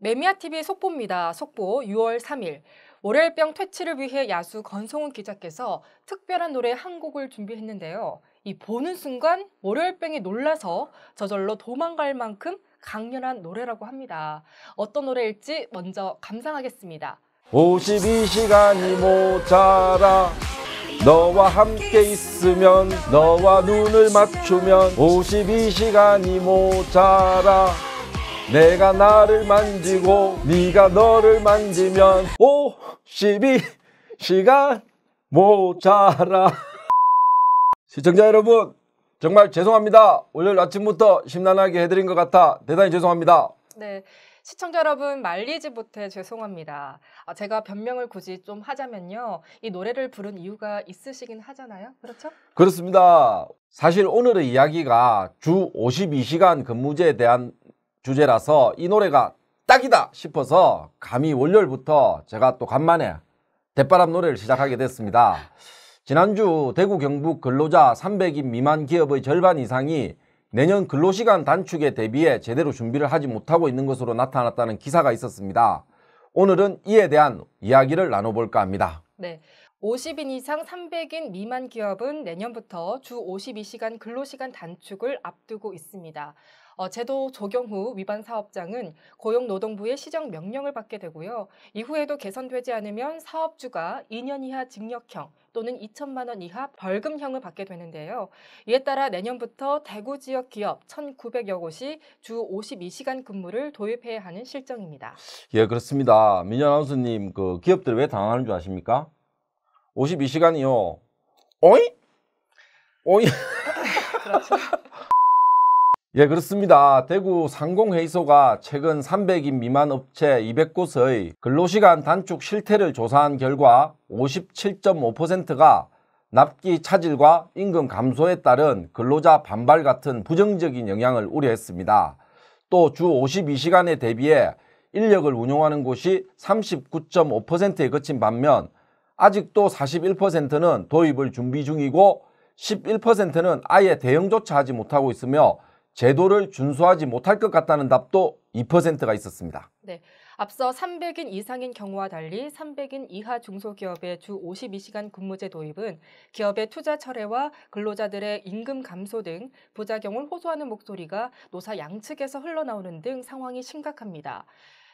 매미아TV 속보입니다. 속보 6월 3일. 월요병 일 퇴치를 위해 야수 건성훈 기자께서 특별한 노래 한 곡을 준비했는데요. 이 보는 순간 월요병이 일 놀라서 저절로 도망갈 만큼 강렬한 노래라고 합니다. 어떤 노래일지 먼저 감상하겠습니다. 52시간이 모자라 너와 함께 있으면 너와 눈을 맞추면 52시간이 모자라 내가 나를 만지고 네가 너를 만지면 52시간 모자라 시청자 여러분 정말 죄송합니다. 오늘 아침부터 심란하게 해드린 것 같아 대단히 죄송합니다. 네. 시청자 여러분 말리지 못해 죄송합니다. 아, 제가 변명을 굳이 좀 하자면요. 이 노래를 부른 이유가 있으시긴 하잖아요. 그렇죠? 그렇습니다. 사실 오늘의 이야기가 주 52시간 근무제에 대한 주제라서 이 노래가 딱이다 싶어서 감히 월요일부터 제가 또 간만에 대바람 노래를 시작하게 됐습니다. 지난주 대구 경북 근로자 300인 미만 기업의 절반 이상이 내년 근로시간 단축에 대비해 제대로 준비를 하지 못하고 있는 것으로 나타났다는 기사가 있었습니다. 오늘은 이에 대한 이야기를 나눠볼까 합니다. 네. 50인 이상 300인 미만 기업은 내년부터 주 52시간 근로시간 단축을 앞두고 있습니다. 어, 제도 적용 후 위반 사업장은 고용노동부의 시정 명령을 받게 되고요. 이후에도 개선되지 않으면 사업주가 2년 이하 징역형 또는 2천만 원 이하 벌금형을 받게 되는데요. 이에 따라 내년부터 대구 지역 기업 1,900여 곳이 주 52시간 근무를 도입해야 하는 실정입니다. 예, 그렇습니다. 민현 아나운서님, 그 기업들 왜 당하는 줄 아십니까? 52시간이요. 어이? 어이? 그렇죠. 예, 그렇습니다. 대구 상공회의소가 최근 300인 미만 업체 200곳의 근로시간 단축 실태를 조사한 결과 57.5%가 납기 차질과 임금 감소에 따른 근로자 반발 같은 부정적인 영향을 우려했습니다. 또 주 52시간에 대비해 인력을 운용하는 곳이 39.5%에 그친 반면 아직도 41%는 도입을 준비 중이고 11%는 아예 대응조차 하지 못하고 있으며 제도를 준수하지 못할 것 같다는 답도 2%가 있었습니다. 네. 앞서 300인 이상인 경우와 달리 300인 이하 중소기업의 주 52시간 근무제 도입은 기업의 투자 철회와 근로자들의 임금 감소 등 부작용을 호소하는 목소리가 노사 양측에서 흘러나오는 등 상황이 심각합니다.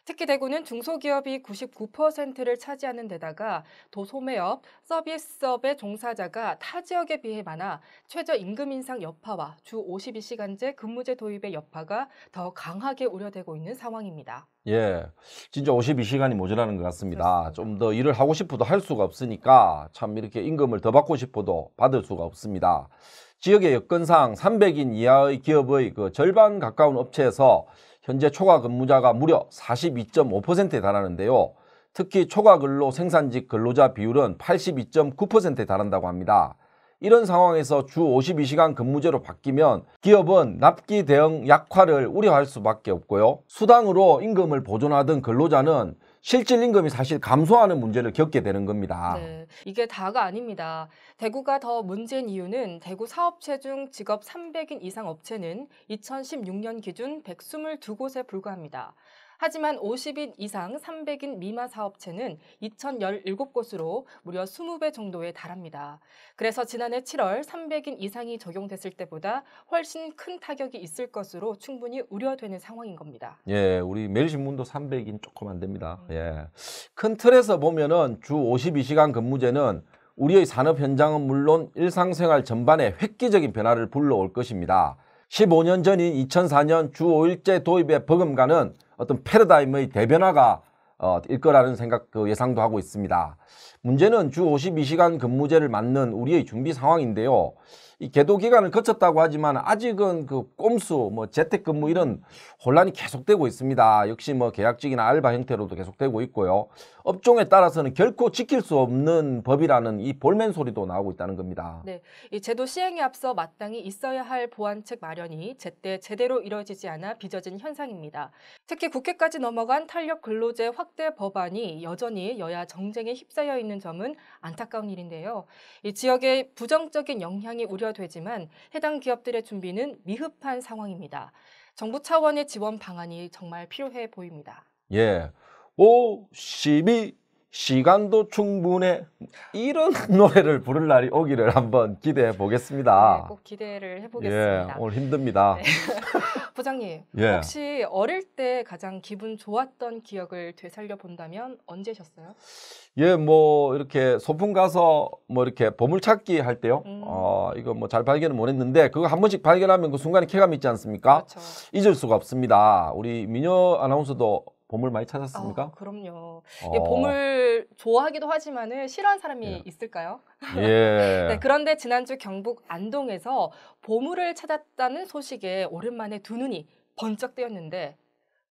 특히 대구는 중소기업이 99%를 차지하는 데다가 도소매업, 서비스업의 종사자가 타 지역에 비해 많아 최저임금 인상 여파와 주 52시간제 근무제 도입의 여파가 더 강하게 우려되고 있는 상황입니다. 예, 진짜 52시간이 모자라는 것 같습니다. 좀 더 일을 하고 싶어도 할 수가 없으니까 참 이렇게 임금을 더 받고 싶어도 받을 수가 없습니다. 지역의 여건상 300인 이하의 기업의 그 절반 가까운 업체에서 현재 초과 근무자가 무려 42.5%에 달하는데요. 특히 초과 근로 생산직 근로자 비율은 82.9%에 달한다고 합니다. 이런 상황에서 주 52시간 근무제로 바뀌면 기업은 납기 대응 약화를 우려할 수밖에 없고요. 수당으로 임금을 보존하던 근로자는 실질 임금이 사실 감소하는 문제를 겪게 되는 겁니다. 네, 이게 다가 아닙니다. 대구가 더 문제인 이유는 대구 사업체 중 직업 300인 이상 업체는 2016년 기준 122곳에 불과합니다. 하지만 50인 이상 300인 미마 사업체는 2017곳으로 무려 20배 정도에 달합니다. 그래서 지난해 7월 300인 이상이 적용됐을 때보다 훨씬 큰 타격이 있을 것으로 충분히 우려되는 상황인 겁니다. 예, 우리 매일신문도 300인 조금 안 됩니다. 음. 예. 큰 틀에서 보면은 주 52시간 근무제는 우리의 산업 현장은 물론 일상생활 전반에 획기적인 변화를 불러올 것입니다. 15년 전인 2004년 주 5일제 도입의 버금가는 어떤 패러다임의 대변화가 어, 일 거라는 생각 그 예상도 하고 있습니다. 문제는 주 52시간 근무제를 맞는 우리의 준비 상황인데요. 이 계도 기간을 거쳤다고 하지만 아직은 그 꼼수, 뭐 재택근무 이런 혼란이 계속되고 있습니다. 역시 뭐 계약직이나 알바 형태로도 계속되고 있고요. 업종에 따라서는 결코 지킬 수 없는 법이라는 이 볼멘 소리도 나오고 있다는 겁니다. 네, 이 제도 시행에 앞서 마땅히 있어야 할 보완책 마련이 제때 제대로 이뤄지지 않아 빚어진 현상입니다. 특히 국회까지 넘어간 탄력 근로제 확대 법안이 여전히 여야 정쟁에 휩싸여 있는 점은 안타까운 일인데요. 이 지역의 부정적인 영향이 우려 되지만 해당 기업들의 준비는 미흡한 상황입니다. 정부 차원의 지원 방안이 정말 필요해 보입니다. 예. 52 시간도 충분해 이런 노래를 부를 날이 오기를 한번 기대해 보겠습니다. 네, 꼭 기대를 해보겠습니다. 예, 오늘 힘듭니다. 네. 부장님, 예. 혹시 어릴 때 가장 기분 좋았던 기억을 되살려 본다면 언제셨어요? 예, 뭐 이렇게 소풍 가서 뭐 이렇게 보물찾기 할 때요. 음. 어, 이거 뭐 잘 발견을 못했는데 그거 한 번씩 발견하면 그 순간에 쾌감 이 있지 않습니까? 그렇죠. 잊을 수가 없습니다. 우리 민요 아나운서도 보물 많이 아, 찾았습니까? 아, 그럼요. 어. 예, 보물 좋아하기도 하지만은 싫어하는 사람이 예. 있을까요? 예. 네, 그런데 지난주 경북 안동에서 보물을 찾았다는 소식에 오랜만에 두 눈이 번쩍 뜨였는데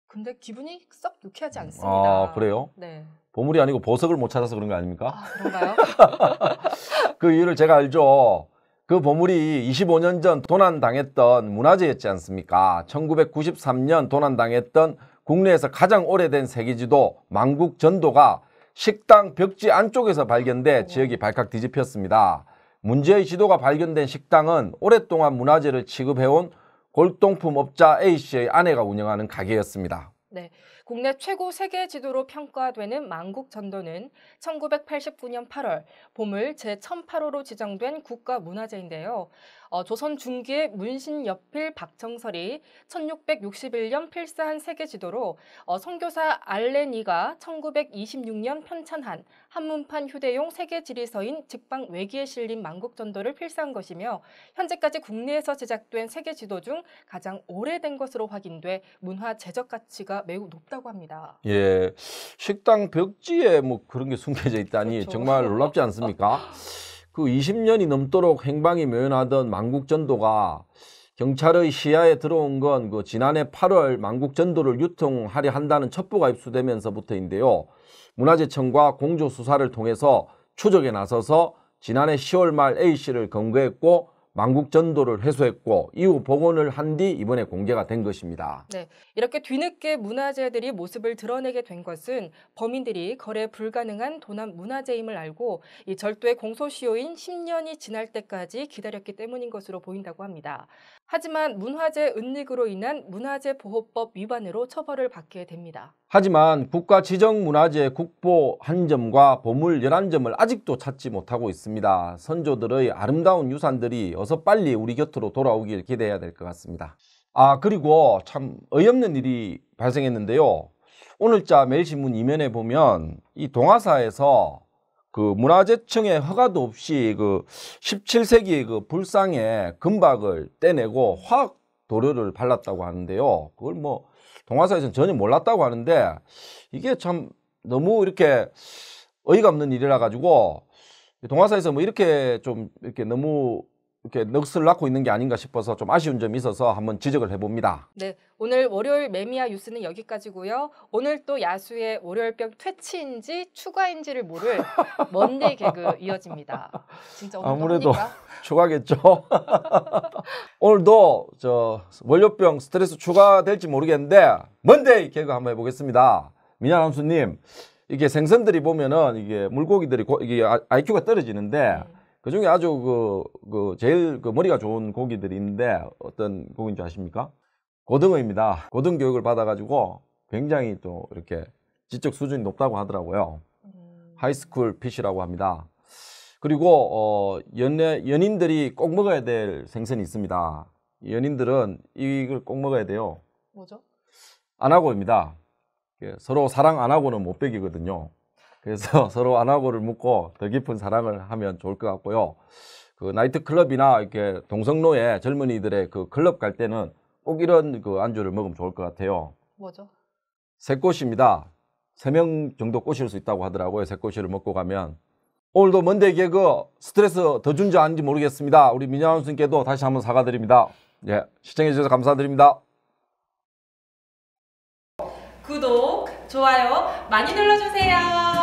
근데 기분이 썩 유쾌하지 음, 않습니다. 아, 그래요? 네. 보물이 아니고 보석을 못 찾아서 그런 거 아닙니까? 아, 그런가요? 그 이유를 제가 알죠. 그 보물이 25년 전 도난당했던 문화재였지 않습니까? 1993년 도난당했던 국내에서 가장 오래된 세계지도 망국 전도가 식당 벽지 안쪽에서 발견돼 어. 지역이 발칵 뒤집혔습니다. 문제의 지도가 발견된 식당은 오랫동안 문화재를 취급해온 골동품업자 A씨의 아내가 운영하는 가게였습니다. 네. 국내 최고 세계 지도로 평가되는 만국전도는 1989년 8월 보물 제1008호로 지정된 국가문화재인데요. 어, 조선 중기의 문신 여필 박정설이 1661년 필사한 세계 지도로 어, 선교사 알레니가 1926년 편찬한 한문판 휴대용 세계 지리서인 직방 외기에 실린 만국전도를 필사한 것이며 현재까지 국내에서 제작된 세계 지도 중 가장 오래된 것으로 확인돼 문화 제적 가치가 매우 높다. 없다고 합니다. 예, 식당 벽지에 뭐 그런 게 숨겨져 있다니 그렇죠. 정말 놀랍지 않습니까? 그 20년이 넘도록 행방이 묘연하던 만국전도가 경찰의 시야에 들어온 건 그 지난해 8월 만국전도를 유통하려 한다는 첩보가 입수되면서부터인데요. 문화재청과 공조수사를 통해서 추적에 나서서 지난해 10월 말 A씨를 검거했고 망국 전도를 해소했고 이후 복원을 한 뒤 이번에 공개가 된 것입니다. 네, 이렇게 뒤늦게 문화재들이 모습을 드러내게 된 것은 범인들이 거래 불가능한 도난 문화재임을 알고 이 절도의 공소시효인 10년이 지날 때까지 기다렸기 때문인 것으로 보인다고 합니다. 하지만 문화재 은닉으로 인한 문화재 보호법 위반으로 처벌을 받게 됩니다. 하지만 국가 지정 문화재 국보 한 점과 보물 열한 점을 아직도 찾지 못하고 있습니다. 선조들의 아름다운 유산들이 어서 빨리 우리 곁으로 돌아오길 기대해야 될 것 같습니다. 아 그리고 참 어이없는 일이 발생했는데요. 오늘자 매일신문 이면에 보면 이동화사에서그 문화재청의 허가도 없이 그1 7세기그 불상의 금박을 떼내고 화학 도료를 발랐다고 하는데요. 그걸 뭐동화사에서는 전혀 몰랐다고 하는데 이게 참 너무 이렇게 어이가 없는 일이라 가지고 동화사에서뭐 이렇게 좀 이렇게 너무 이렇게 넋을 낳고 있는 게 아닌가 싶어서 좀 아쉬운 점이 있어서 한번 지적을 해봅니다. 네, 오늘 월요일 매미아 뉴스는 여기까지고요. 오늘 또 야수의 월요일병 퇴치인지 추가인지를 모를 먼데이 개그 이어집니다. 진짜 오늘 아무래도 합니까? 추가겠죠. 오늘도 저 월요병 스트레스 추가될지 모르겠는데 먼데이 개그 한번 해보겠습니다. 민아 남수님 이게 생선들이 보면은 이게 물고기들이 고, 이게 IQ가 아, 떨어지는데. 음. 그 중에 아주 그, 그 제일 그 머리가 좋은 고기들이 있는데 어떤 고기인 지 아십니까? 고등어입니다. 고등 교육을 받아가지고 굉장히 또 이렇게 지적 수준이 높다고 하더라고요. 음. 하이스쿨 핏이라고 합니다. 그리고 어 연애 연인들이 꼭 먹어야 될 생선이 있습니다. 연인들은 이걸 꼭 먹어야 돼요. 뭐죠? 안하고입니다. 예, 서로 사랑 안하고는 못 베기거든요. 그래서 서로 안하고를 묻고 더 깊은 사랑을 하면 좋을 것 같고요. 그 나이트클럽이나 이렇게 동성로에 젊은이들의 그 클럽 갈 때는 꼭 이런 그 안주를 먹으면 좋을 것 같아요. 뭐죠? 새꼬입니다세 명 정도 꼬실 수 있다고 하더라고요. 새꼬을 먹고 가면. 오늘도 먼데이 개그 스트레스 더 준 줄 아닌지 모르겠습니다. 우리 민영 선생님께도 다시 한번 사과드립니다. 예, 시청해주셔서 감사드립니다. 구독, 좋아요 많이 눌러주세요.